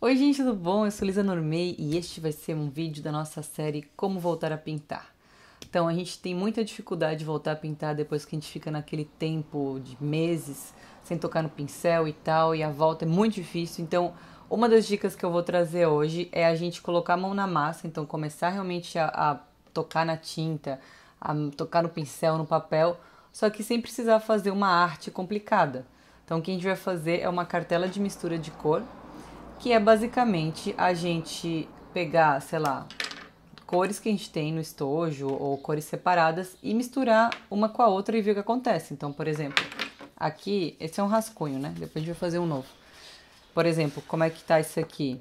Oi gente, tudo bom? Eu sou Lisa Normei e este vai ser um vídeo da nossa série Como Voltar a Pintar. Então, a gente tem muita dificuldade de voltar a pintar depois que a gente fica naquele tempo de meses sem tocar no pincel e tal, e a volta é muito difícil. Então, uma das dicas que eu vou trazer hoje é a gente colocar a mão na massa, então começar realmente a, a tocar na tinta, a tocar no pincel, no papel, só que sem precisar fazer uma arte complicada. Então, o que a gente vai fazer é uma cartela de mistura de cor, que é basicamente a gente pegar, sei lá, cores que a gente tem no estojo ou cores separadas e misturar uma com a outra e ver o que acontece. Então, por exemplo, aqui, esse é um rascunho, né? Depois a gente vai fazer um novo. Por exemplo, como é que tá isso aqui?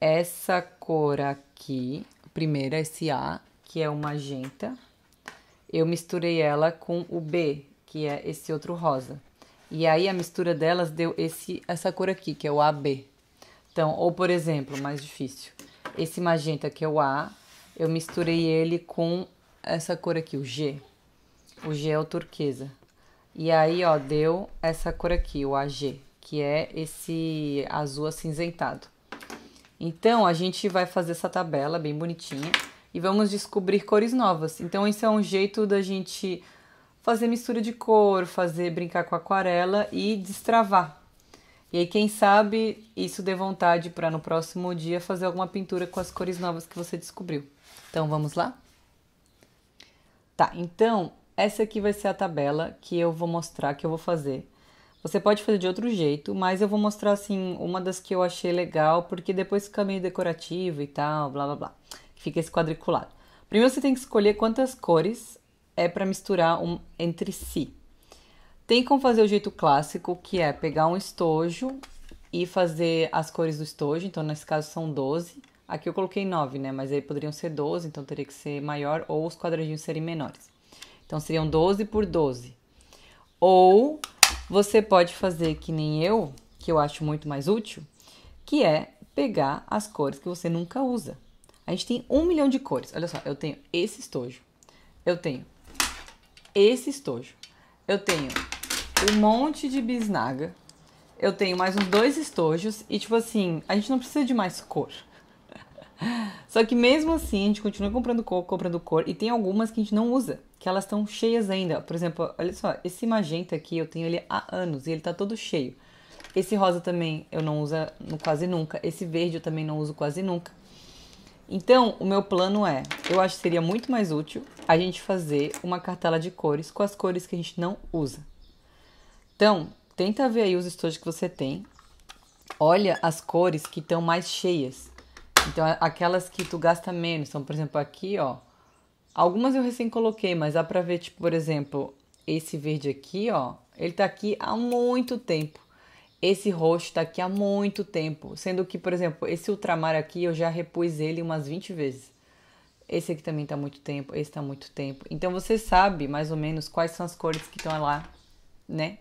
Essa cor aqui, primeira, esse A, que é o magenta, eu misturei ela com o B, que é esse outro rosa. E aí a mistura delas deu esse, essa cor aqui, que é o AB. Então, ou por exemplo, mais difícil, esse magenta que é o A, eu misturei ele com essa cor aqui, o G. O G é o turquesa. E aí, ó, deu essa cor aqui, o AG, que é esse azul acinzentado. Então, a gente vai fazer essa tabela bem bonitinha e vamos descobrir cores novas. Então, esse é um jeito da gente fazer mistura de cor, fazer brincar com aquarela e destravar, e aí, quem sabe, isso dê vontade para no próximo dia fazer alguma pintura com as cores novas que você descobriu. Então, vamos lá? Tá, então, essa aqui vai ser a tabela que eu vou mostrar, que eu vou fazer. Você pode fazer de outro jeito, mas eu vou mostrar, assim, uma das que eu achei legal, porque depois fica meio decorativo e tal, blá, blá, blá. Fica esse quadriculado. Primeiro, você tem que escolher quantas cores é para misturar um, entre si. Tem como fazer o jeito clássico, que é pegar um estojo e fazer as cores do estojo, então nesse caso são 12. Aqui eu coloquei 9, né? Mas aí poderiam ser 12, então teria que ser maior ou os quadradinhos serem menores. Então seriam 12 por 12. Ou você pode fazer que nem eu, que eu acho muito mais útil, que é pegar as cores que você nunca usa. A gente tem um milhão de cores. Olha só, eu tenho esse estojo, eu tenho esse estojo, eu tenho um monte de bisnaga. Eu tenho mais uns dois estojos e, tipo assim, a gente não precisa de mais cor. Só que mesmo assim, a gente continua comprando cor, comprando cor, e tem algumas que a gente não usa, que elas estão cheias ainda. Por exemplo, olha só, esse magenta aqui eu tenho ele há anos e ele tá todo cheio. Esse rosa também eu não uso quase nunca. Esse verde eu também não uso quase nunca. Então, o meu plano é, eu acho que seria muito mais útil a gente fazer uma cartela de cores com as cores que a gente não usa. Então, tenta ver aí os estojos que você tem. Olha as cores que estão mais cheias. Então, aquelas que tu gasta menos. Então, por exemplo, aqui, ó. Algumas eu recém coloquei, mas dá pra ver, tipo, por exemplo, esse verde aqui, ó. Ele tá aqui há muito tempo. Esse roxo tá aqui há muito tempo. Sendo que, por exemplo, esse ultramar aqui, eu já repus ele umas 20 vezes. Esse aqui também tá muito tempo, esse tá muito tempo. Então, você sabe mais ou menos quais são as cores que estão lá, né?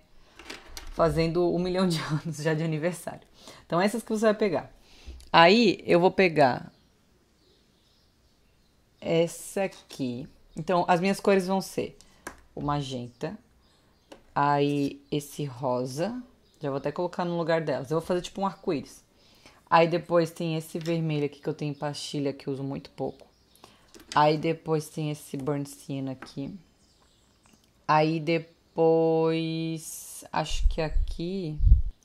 fazendo um milhão de anos já de aniversário. Então, essas que você vai pegar. Aí, eu vou pegar essa aqui. Então, as minhas cores vão ser o magenta, aí esse rosa, já vou até colocar no lugar delas. Eu vou fazer tipo um arco-íris. Aí depois tem esse vermelho aqui que eu tenho em pastilha, que uso muito pouco. Aí depois tem esse burn aqui. Aí depois acho que aqui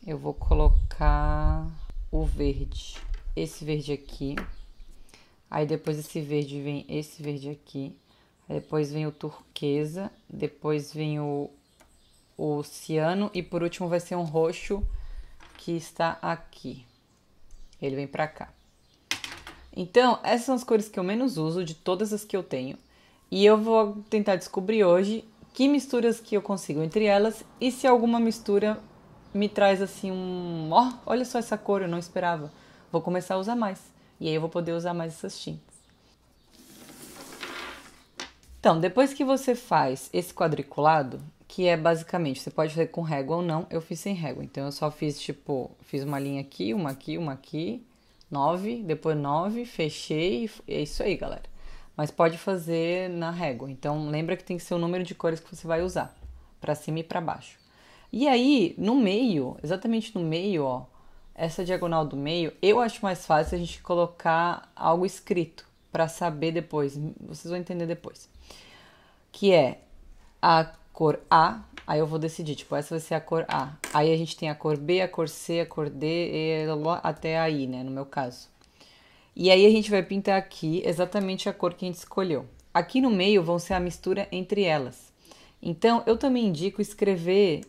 eu vou colocar o verde. Esse verde aqui. Aí depois esse verde vem esse verde aqui. Aí depois vem o turquesa. Depois vem o, o ciano. E por último vai ser um roxo que está aqui. Ele vem pra cá. Então, essas são as cores que eu menos uso de todas as que eu tenho. E eu vou tentar descobrir hoje que misturas que eu consigo entre elas e se alguma mistura me traz assim um, ó, oh, olha só essa cor, eu não esperava. Vou começar a usar mais. E aí eu vou poder usar mais essas tintas. Então, depois que você faz esse quadriculado, que é basicamente, você pode fazer com régua ou não, eu fiz sem régua. Então eu só fiz tipo, fiz uma linha aqui, uma aqui, uma aqui, nove, depois nove, fechei, é isso aí, galera mas pode fazer na régua. Então lembra que tem que ser o número de cores que você vai usar, para cima e para baixo. E aí, no meio, exatamente no meio, ó, essa diagonal do meio, eu acho mais fácil a gente colocar algo escrito para saber depois, vocês vão entender depois. Que é a cor A, aí eu vou decidir, tipo, essa vai ser a cor A. Aí a gente tem a cor B, a cor C, a cor D, e até aí, né, no meu caso. E aí a gente vai pintar aqui exatamente a cor que a gente escolheu. Aqui no meio vão ser a mistura entre elas. Então, eu também indico escrever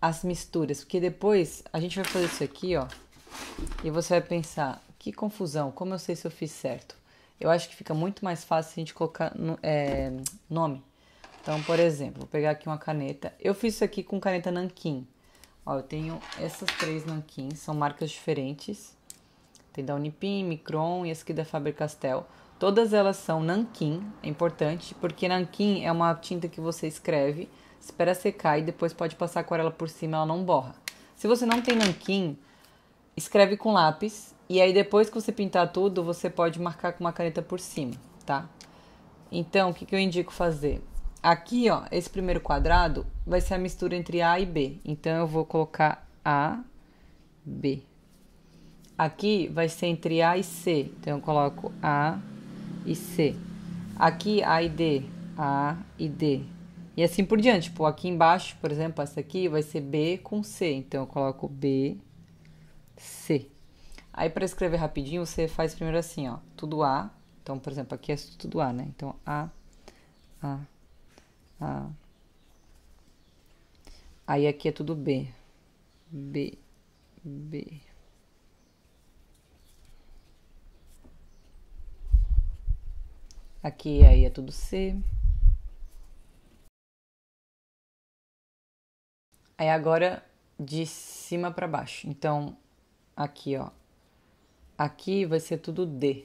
as misturas, porque depois a gente vai fazer isso aqui, ó. E você vai pensar, que confusão, como eu sei se eu fiz certo? Eu acho que fica muito mais fácil a gente colocar no, é, nome. Então, por exemplo, vou pegar aqui uma caneta. Eu fiz isso aqui com caneta nanquim. Ó, eu tenho essas três nanquins, são marcas diferentes tem da Unipim, Micron e as aqui da Faber-Castell. Todas elas são nanquim, é importante, porque nanquim é uma tinta que você escreve, espera secar e depois pode passar a aquarela por cima, ela não borra. Se você não tem nanquim, escreve com lápis e aí depois que você pintar tudo, você pode marcar com uma caneta por cima, tá? Então, o que, que eu indico fazer? Aqui, ó, esse primeiro quadrado vai ser a mistura entre A e B. Então, eu vou colocar A, B. Aqui vai ser entre A e C. Então, eu coloco A e C. Aqui, A e D. A e D. E assim por diante. Tipo, aqui embaixo, por exemplo, essa aqui vai ser B com C. Então, eu coloco B, C. Aí, para escrever rapidinho, você faz primeiro assim, ó. Tudo A. Então, por exemplo, aqui é tudo A, né? Então, A, A, A. Aí, aqui é tudo B. B, B. Aqui aí é tudo C. Aí agora de cima para baixo. Então, aqui, ó. Aqui vai ser tudo D.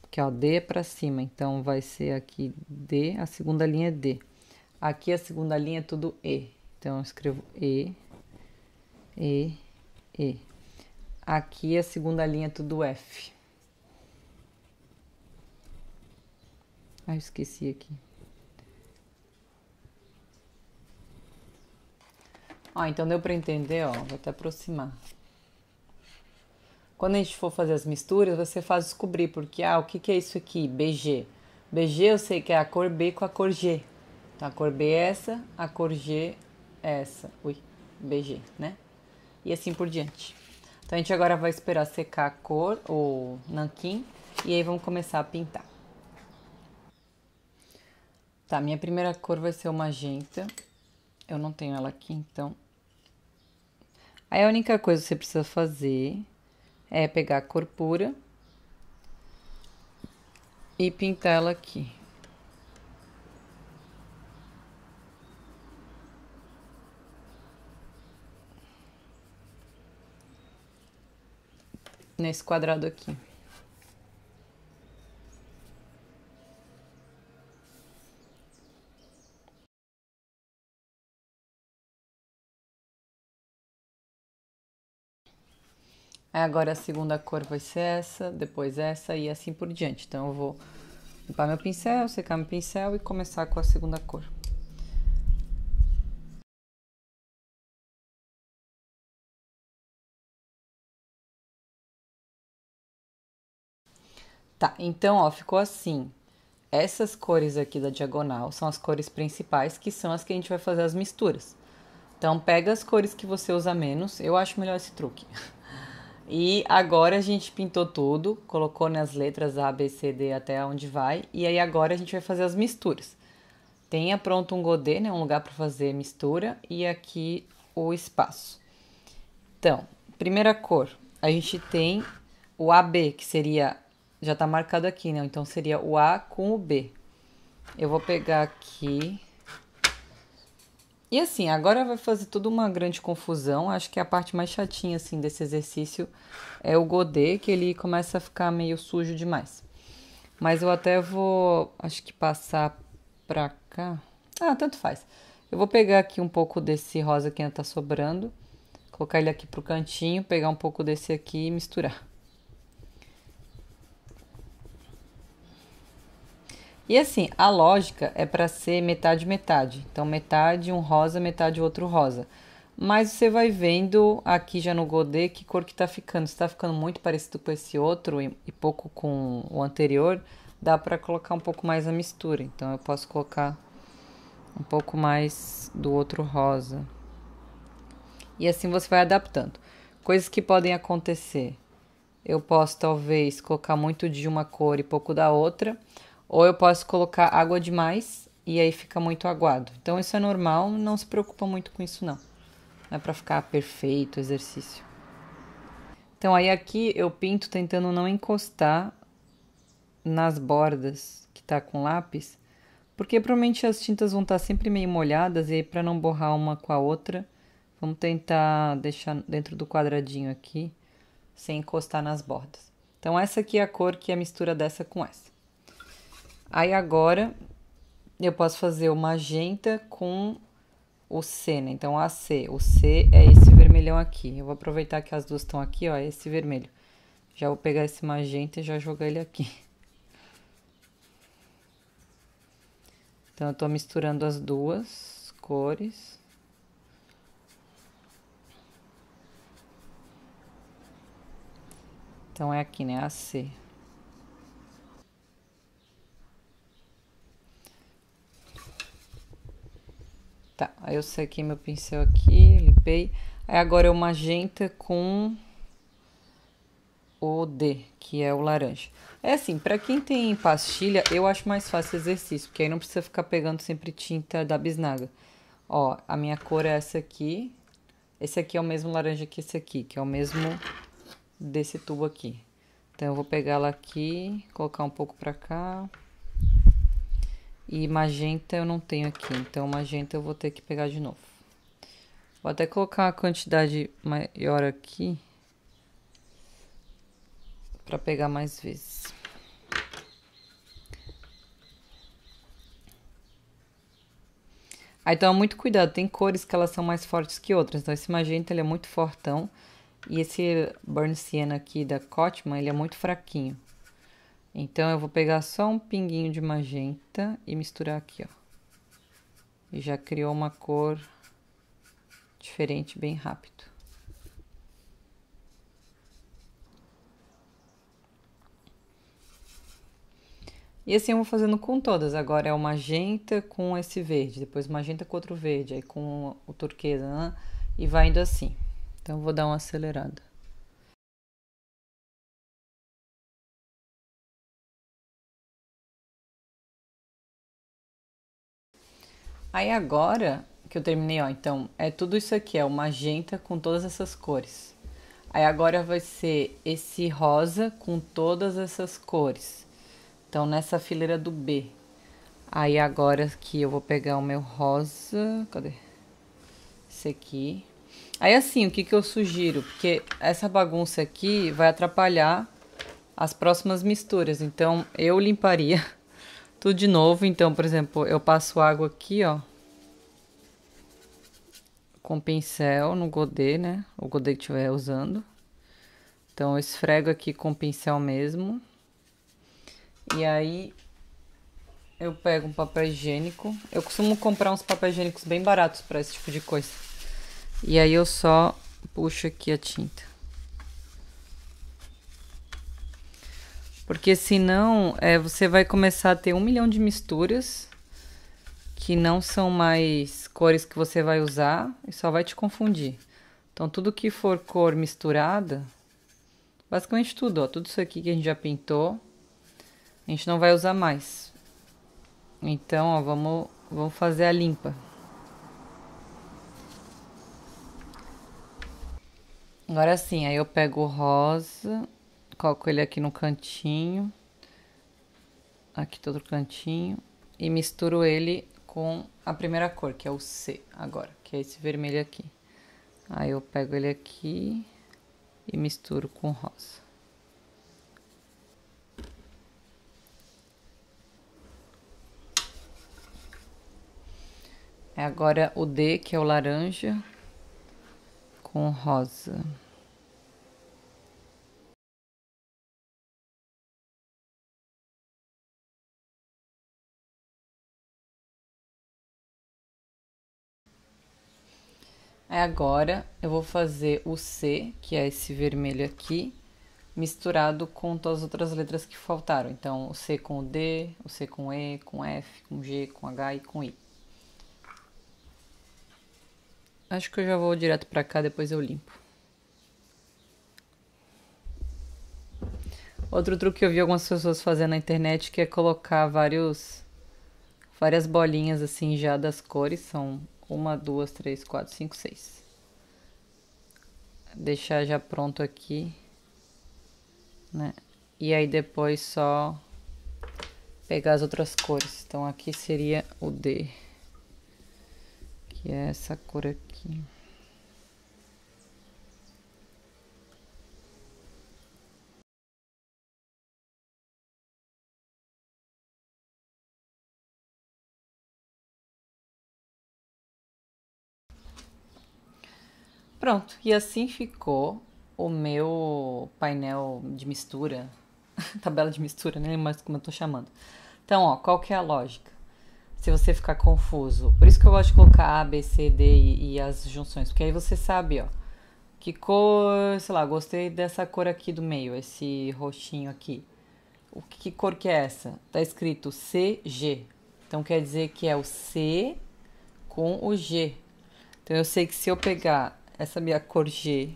Porque, é, ó, D é pra cima. Então, vai ser aqui D, a segunda linha é D. Aqui a segunda linha é tudo E. Então, eu escrevo E, E, E. Aqui a segunda linha é tudo F. Ah, eu esqueci aqui. Ó, então deu para entender, ó. Vou até aproximar. Quando a gente for fazer as misturas, você faz descobrir, porque, ah, o que, que é isso aqui? BG. BG eu sei que é a cor B com a cor G. Então, a cor B é essa, a cor G é essa. Ui, BG, né? E assim por diante. Então, a gente agora vai esperar secar a cor, o nanquim, e aí vamos começar a pintar. Tá, minha primeira cor vai ser o magenta. Eu não tenho ela aqui, então. Aí a única coisa que você precisa fazer é pegar a cor pura e pintar ela aqui. Nesse quadrado aqui. É, agora a segunda cor vai ser essa, depois essa e assim por diante. Então eu vou limpar meu pincel, secar meu pincel e começar com a segunda cor. Tá, então ó, ficou assim. Essas cores aqui da diagonal são as cores principais, que são as que a gente vai fazer as misturas. Então pega as cores que você usa menos, eu acho melhor esse truque. E agora a gente pintou tudo, colocou nas né, letras A, B, C, D até onde vai. E aí agora a gente vai fazer as misturas. Tenha pronto um godê, né, um lugar para fazer mistura e aqui o espaço. Então, primeira cor, a gente tem o AB, que seria já está marcado aqui, né? Então seria o A com o B. Eu vou pegar aqui e assim, agora vai fazer toda uma grande confusão. Acho que a parte mais chatinha assim desse exercício é o godet, que ele começa a ficar meio sujo demais. Mas eu até vou, acho que passar pra cá. Ah, tanto faz. Eu vou pegar aqui um pouco desse rosa que ainda tá sobrando, colocar ele aqui pro cantinho, pegar um pouco desse aqui e misturar. E assim, a lógica é para ser metade metade. Então metade um rosa, metade outro rosa. Mas você vai vendo aqui já no Godet que cor que tá ficando. Se tá ficando muito parecido com esse outro e, e pouco com o anterior, dá para colocar um pouco mais a mistura. Então eu posso colocar um pouco mais do outro rosa. E assim você vai adaptando. Coisas que podem acontecer. Eu posso talvez colocar muito de uma cor e pouco da outra ou eu posso colocar água demais e aí fica muito aguado. Então isso é normal, não se preocupa muito com isso não. Não é para ficar perfeito o exercício. Então aí aqui eu pinto tentando não encostar nas bordas que tá com lápis, porque provavelmente as tintas vão estar tá sempre meio molhadas e aí para não borrar uma com a outra, vamos tentar deixar dentro do quadradinho aqui, sem encostar nas bordas. Então essa aqui é a cor que é a mistura dessa com essa. Aí agora eu posso fazer o magenta com o C, né? Então AC, o C é esse vermelhão aqui. Eu vou aproveitar que as duas estão aqui, ó, é esse vermelho. Já vou pegar esse magenta e já jogar ele aqui. Então eu tô misturando as duas cores. Então é aqui, né? AC. Tá, aí eu sequei meu pincel aqui, limpei. Aí agora é o magenta com o D, que é o laranja. É assim, para quem tem pastilha, eu acho mais fácil exercício, porque aí não precisa ficar pegando sempre tinta da bisnaga. Ó, a minha cor é essa aqui. Esse aqui é o mesmo laranja que esse aqui, que é o mesmo desse tubo aqui. Então, eu vou pegar ela aqui, colocar um pouco pra cá. E magenta eu não tenho aqui, então magenta eu vou ter que pegar de novo. Vou até colocar a quantidade maior aqui para pegar mais vezes. Aí ah, então é muito cuidado, tem cores que elas são mais fortes que outras. Então esse magenta ele é muito fortão e esse burn sienna aqui da Cotman ele é muito fraquinho. Então, eu vou pegar só um pinguinho de magenta e misturar aqui, ó. E já criou uma cor diferente bem rápido. E assim eu vou fazendo com todas. Agora é o magenta com esse verde, depois magenta com outro verde, aí com o turquesa, né? e vai indo assim. Então, vou dar uma acelerada. Aí agora que eu terminei, ó, então é tudo isso aqui, é o magenta com todas essas cores. Aí agora vai ser esse rosa com todas essas cores. Então nessa fileira do B. Aí agora que eu vou pegar o meu rosa, cadê? Esse aqui. Aí assim, o que que eu sugiro? Porque essa bagunça aqui vai atrapalhar as próximas misturas. Então eu limparia tudo de novo. Então, por exemplo, eu passo água aqui, ó. Com pincel no godet, né? O godet que estiver usando. Então, eu esfrego aqui com pincel mesmo. E aí, eu pego um papel higiênico. Eu costumo comprar uns papéis higiênicos bem baratos para esse tipo de coisa. E aí, eu só puxo aqui a tinta. Porque senão é, você vai começar a ter um milhão de misturas que não são mais cores que você vai usar e só vai te confundir. Então tudo que for cor misturada, basicamente tudo, ó, tudo isso aqui que a gente já pintou, a gente não vai usar mais. Então, ó, vamos, vamos fazer a limpa. Agora sim, aí eu pego o rosa, coloco ele aqui no cantinho, aqui todo cantinho, e misturo ele com a primeira cor, que é o C agora, que é esse vermelho aqui. Aí eu pego ele aqui e misturo com rosa. É agora o D, que é o laranja, com rosa. Aí agora eu vou fazer o C, que é esse vermelho aqui, misturado com todas as outras letras que faltaram. Então, o C com o D, o C com E, com F, com G, com H e com I. Acho que eu já vou direto para cá, depois eu limpo. Outro truque que eu vi algumas pessoas fazendo na internet que é colocar vários várias bolinhas assim já das cores, são uma, duas, três, quatro, cinco, seis. Deixar já pronto aqui, né? E aí depois só pegar as outras cores. Então aqui seria o D, que é essa cor aqui. Pronto, e assim ficou o meu painel de mistura, tabela de mistura, nem né? mais como eu tô chamando. Então, ó, qual que é a lógica? Se você ficar confuso, por isso que eu gosto de colocar A, B, C, D e, e as junções, porque aí você sabe, ó, que cor, sei lá, gostei dessa cor aqui do meio, esse roxinho aqui. O que, que cor que é essa? Tá escrito C G Então quer dizer que é o C com o G. Então eu sei que se eu pegar essa minha cor G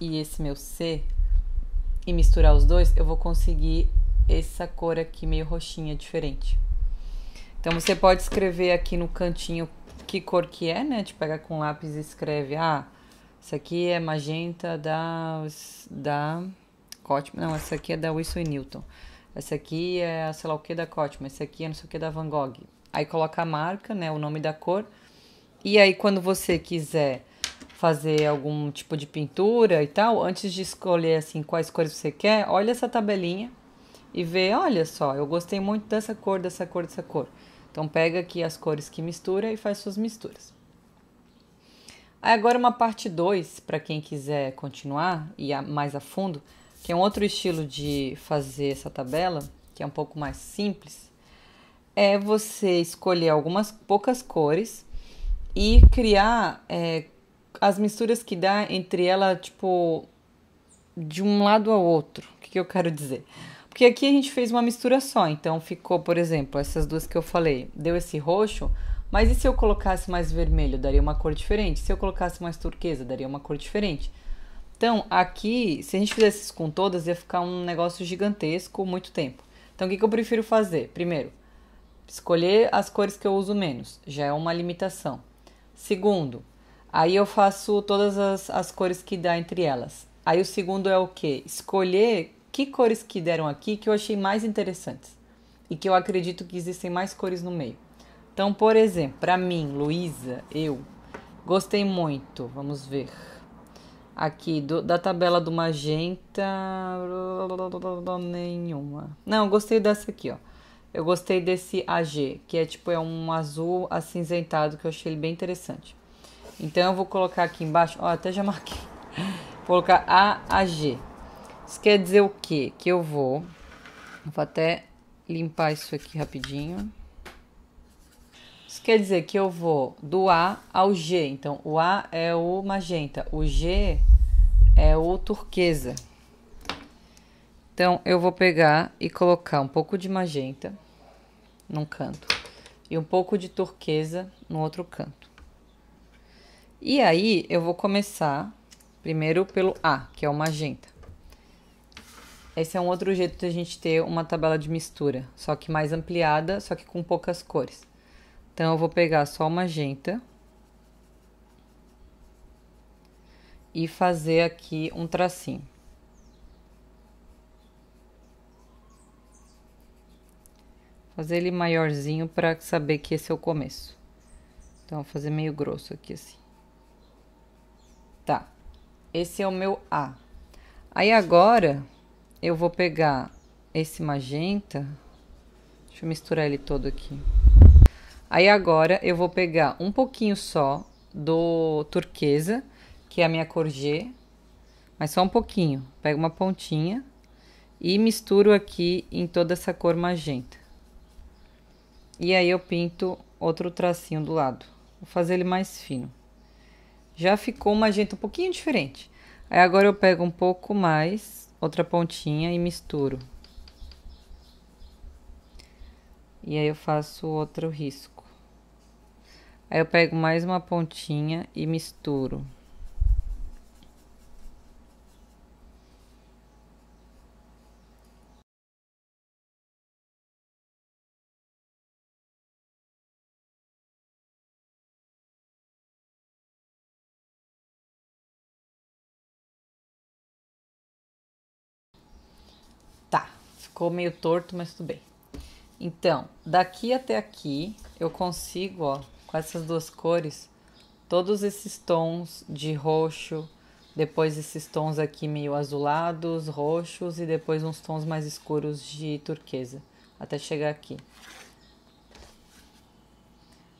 e esse meu C e misturar os dois, eu vou conseguir essa cor aqui meio roxinha diferente. Então você pode escrever aqui no cantinho que cor que é, né? Te tipo, pega com lápis e escreve, ah, isso aqui é magenta da da Cotman, não, essa aqui é da Wilson Newton. Essa aqui é, sei lá o que da Cotman, essa aqui é não sei o que da Van Gogh. Aí coloca a marca, né, o nome da cor. E aí quando você quiser fazer algum tipo de pintura e tal, antes de escolher assim quais cores você quer, olha essa tabelinha e vê, olha só, eu gostei muito dessa cor, dessa cor, dessa cor. Então pega aqui as cores que mistura e faz suas misturas. Aí agora uma parte 2 para quem quiser continuar e a, mais a fundo, que é um outro estilo de fazer essa tabela, que é um pouco mais simples, é você escolher algumas poucas cores e criar é, as misturas que dá entre ela, tipo, de um lado ao outro. O que, que eu quero dizer? Porque aqui a gente fez uma mistura só, então ficou, por exemplo, essas duas que eu falei, deu esse roxo, mas e se eu colocasse mais vermelho, daria uma cor diferente? Se eu colocasse mais turquesa, daria uma cor diferente. Então, aqui, se a gente fizesse isso com todas, ia ficar um negócio gigantesco muito tempo. Então, o que, que eu prefiro fazer? Primeiro, escolher as cores que eu uso menos, já é uma limitação. Segundo, Aí eu faço todas as, as cores que dá entre elas. Aí o segundo é o que? Escolher que cores que deram aqui que eu achei mais interessantes e que eu acredito que existem mais cores no meio. Então, por exemplo, para mim, Luísa, eu gostei muito. Vamos ver. Aqui do, da tabela do magenta, nenhuma. Não, gostei dessa aqui, ó. Eu gostei desse AG, que é tipo é um azul acinzentado que eu achei ele bem interessante. Então eu vou colocar aqui embaixo, ó, até já marquei. Vou colocar A a G. Isso quer dizer o quê? Que eu vou, vou até limpar isso aqui rapidinho. Isso quer dizer que eu vou do A ao G. Então o A é o magenta, o G é o turquesa. Então eu vou pegar e colocar um pouco de magenta num canto e um pouco de turquesa no outro canto. E aí eu vou começar primeiro pelo A, que é o magenta. Esse é um outro jeito de a gente ter uma tabela de mistura, só que mais ampliada, só que com poucas cores. Então eu vou pegar só o magenta e fazer aqui um tracinho. Fazer ele maiorzinho para saber que esse é o começo. Então vou fazer meio grosso aqui assim. Tá. Esse é o meu A. Aí agora eu vou pegar esse magenta. Deixa eu misturar ele todo aqui. Aí agora eu vou pegar um pouquinho só do turquesa, que é a minha cor G, mas só um pouquinho. Pego uma pontinha e misturo aqui em toda essa cor magenta. E aí eu pinto outro tracinho do lado. Vou fazer ele mais fino já ficou uma gente um pouquinho diferente. Aí agora eu pego um pouco mais, outra pontinha e misturo. E aí eu faço outro risco. Aí eu pego mais uma pontinha e misturo. Ficou meio torto, mas tudo bem. Então, daqui até aqui, eu consigo, ó, com essas duas cores, todos esses tons de roxo, depois esses tons aqui meio azulados, roxos e depois uns tons mais escuros de turquesa, até chegar aqui.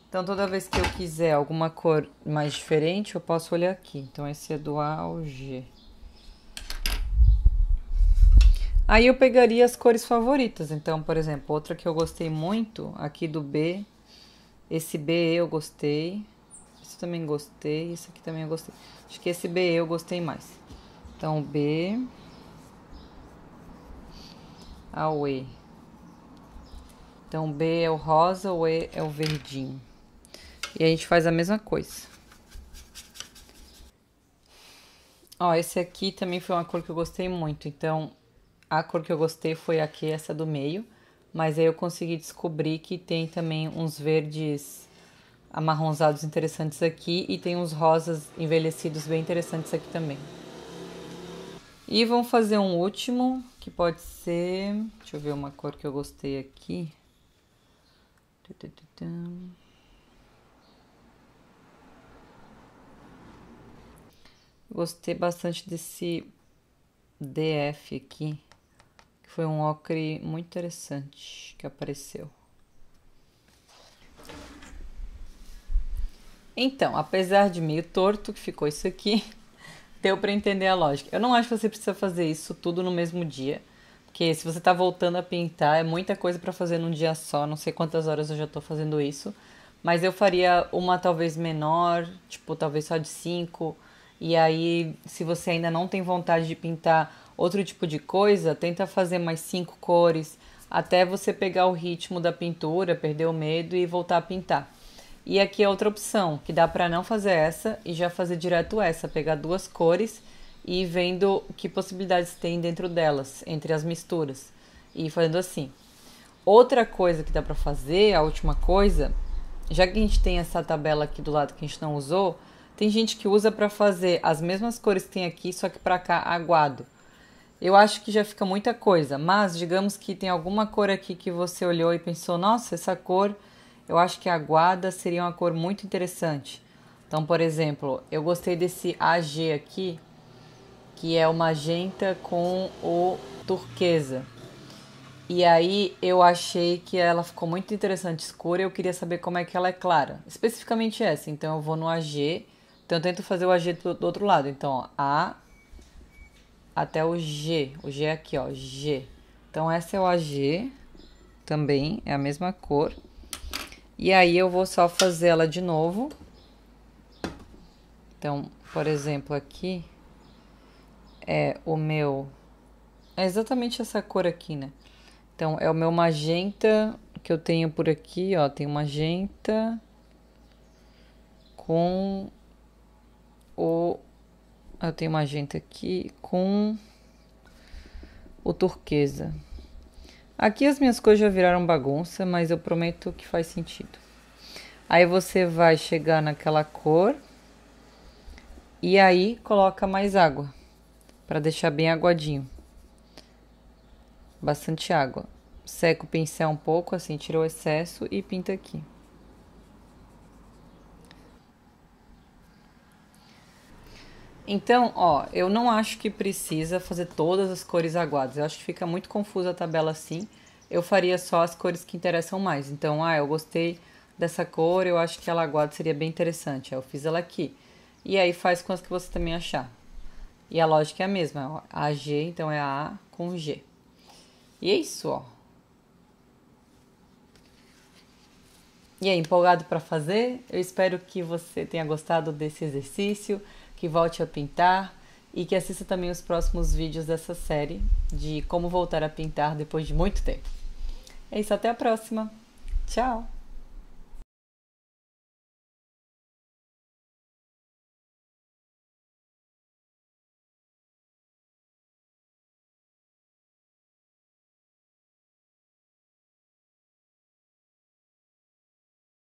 Então, toda vez que eu quiser alguma cor mais diferente, eu posso olhar aqui. Então, esse é do auge. Aí eu pegaria as cores favoritas. Então, por exemplo, outra que eu gostei muito aqui do B. Esse B eu gostei. Esse também gostei. Esse aqui também eu gostei. Acho que esse B eu gostei mais. Então, B. Ao E. Então, B é o rosa, o E é o verdinho. E a gente faz a mesma coisa. Ó, esse aqui também foi uma cor que eu gostei muito. Então, a cor que eu gostei foi aqui, essa do meio, mas aí eu consegui descobrir que tem também uns verdes amarronzados interessantes aqui e tem uns rosas envelhecidos bem interessantes aqui também. E vamos fazer um último, que pode ser... Deixa eu ver uma cor que eu gostei aqui. Gostei bastante desse DF aqui. Foi um ocre muito interessante que apareceu. Então, apesar de meio torto que ficou isso aqui, deu para entender a lógica. Eu não acho que você precisa fazer isso tudo no mesmo dia, porque se você está voltando a pintar, é muita coisa para fazer num dia só. Não sei quantas horas eu já estou fazendo isso, mas eu faria uma talvez menor, tipo, talvez só de cinco. E aí, se você ainda não tem vontade de pintar outro tipo de coisa, tenta fazer mais cinco cores até você pegar o ritmo da pintura, perder o medo e voltar a pintar. E aqui é outra opção, que dá para não fazer essa e já fazer direto essa, pegar duas cores e vendo que possibilidades tem dentro delas, entre as misturas, e fazendo assim. Outra coisa que dá para fazer, a última coisa, já que a gente tem essa tabela aqui do lado que a gente não usou, tem gente que usa para fazer as mesmas cores que tem aqui, só que para cá aguado eu acho que já fica muita coisa, mas digamos que tem alguma cor aqui que você olhou e pensou, nossa, essa cor, eu acho que a guada seria uma cor muito interessante. Então, por exemplo, eu gostei desse AG aqui, que é o magenta com o turquesa. E aí eu achei que ela ficou muito interessante escura eu queria saber como é que ela é clara. Especificamente essa, então eu vou no AG, então eu tento fazer o AG do, do outro lado. Então, ó, A, até o G. O G é aqui, ó, G. Então, essa é o AG, também é a mesma cor. E aí, eu vou só fazer ela de novo. Então, por exemplo, aqui é o meu... É exatamente essa cor aqui, né? Então, é o meu magenta que eu tenho por aqui, ó. Tem magenta com o eu tenho magenta aqui com o turquesa. Aqui as minhas coisas já viraram bagunça, mas eu prometo que faz sentido. Aí você vai chegar naquela cor e aí coloca mais água para deixar bem aguadinho. Bastante água. Seca o pincel um pouco, assim tira o excesso e pinta aqui. Então, ó, eu não acho que precisa fazer todas as cores aguadas. Eu acho que fica muito confusa a tabela assim. Eu faria só as cores que interessam mais. Então, ah, eu gostei dessa cor, eu acho que ela aguada seria bem interessante. Aí eu fiz ela aqui. E aí faz com as que você também achar. E a lógica é a mesma, ó. AG, então é a A com G. E é isso, ó. E aí, empolgado para fazer? Eu espero que você tenha gostado desse exercício que volte a pintar e que assista também os próximos vídeos dessa série de como voltar a pintar depois de muito tempo. É isso, até a próxima. Tchau!